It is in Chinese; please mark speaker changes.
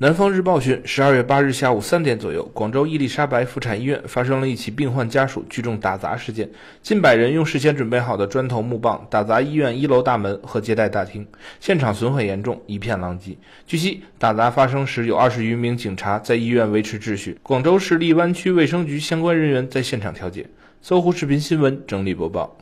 Speaker 1: 南方日报讯，十二月八日下午三点左右，广州伊丽莎白妇产医院发生了一起病患家属聚众打砸事件，近百人用事先准备好的砖头、木棒打砸医院一楼大门和接待大厅，现场损毁严重，一片狼藉。据悉，打砸发生时有二十余名警察在医院维持秩序，广州市荔湾区卫生局相关人员在现场调解。搜狐视频新闻整理播报。